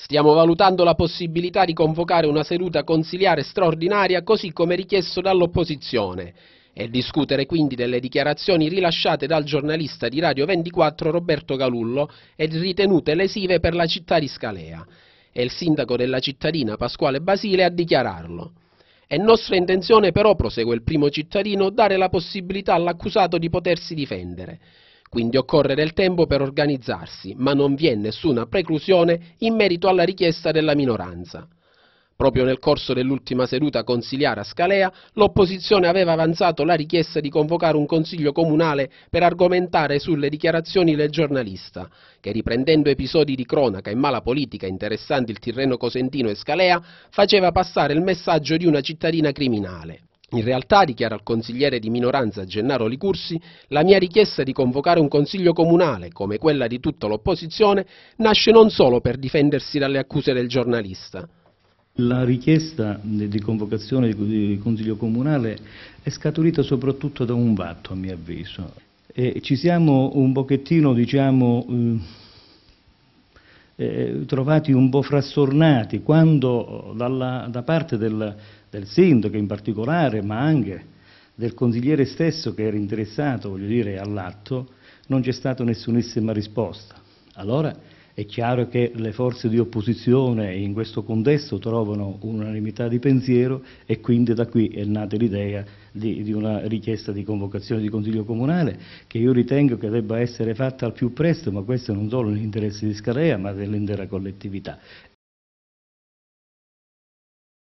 Stiamo valutando la possibilità di convocare una seduta consiliare straordinaria così come richiesto dall'opposizione e discutere quindi delle dichiarazioni rilasciate dal giornalista di Radio 24 Roberto Galullo e ritenute lesive per la città di Scalea. E il sindaco della cittadina Pasquale Basile a dichiararlo. È nostra intenzione però, prosegue il primo cittadino, dare la possibilità all'accusato di potersi difendere. Quindi occorre del tempo per organizzarsi, ma non vi è nessuna preclusione in merito alla richiesta della minoranza. Proprio nel corso dell'ultima seduta consiliare a Scalea, l'opposizione aveva avanzato la richiesta di convocare un consiglio comunale per argomentare sulle dichiarazioni del giornalista, che riprendendo episodi di cronaca e mala politica interessanti il Tirreno Cosentino e Scalea, faceva passare il messaggio di una cittadina criminale. In realtà, dichiara il consigliere di minoranza Gennaro Licursi, la mia richiesta di convocare un consiglio comunale, come quella di tutta l'opposizione, nasce non solo per difendersi dalle accuse del giornalista. La richiesta di convocazione di consiglio comunale è scaturita soprattutto da un vatto, a mio avviso. E ci siamo un pochettino, diciamo, eh, eh, trovati un po' frastornati quando eh, da parte del sindaco in particolare, ma anche del consigliere stesso che era interessato all'atto, non c'è stata nessunissima risposta. È chiaro che le forze di opposizione in questo contesto trovano un'unanimità di pensiero e quindi da qui è nata l'idea di, di, una richiesta di convocazione di Consiglio Comunale che io ritengo che debba essere fatta al più presto, ma questo non solo nell'interesse di Scalea ma dell'intera collettività.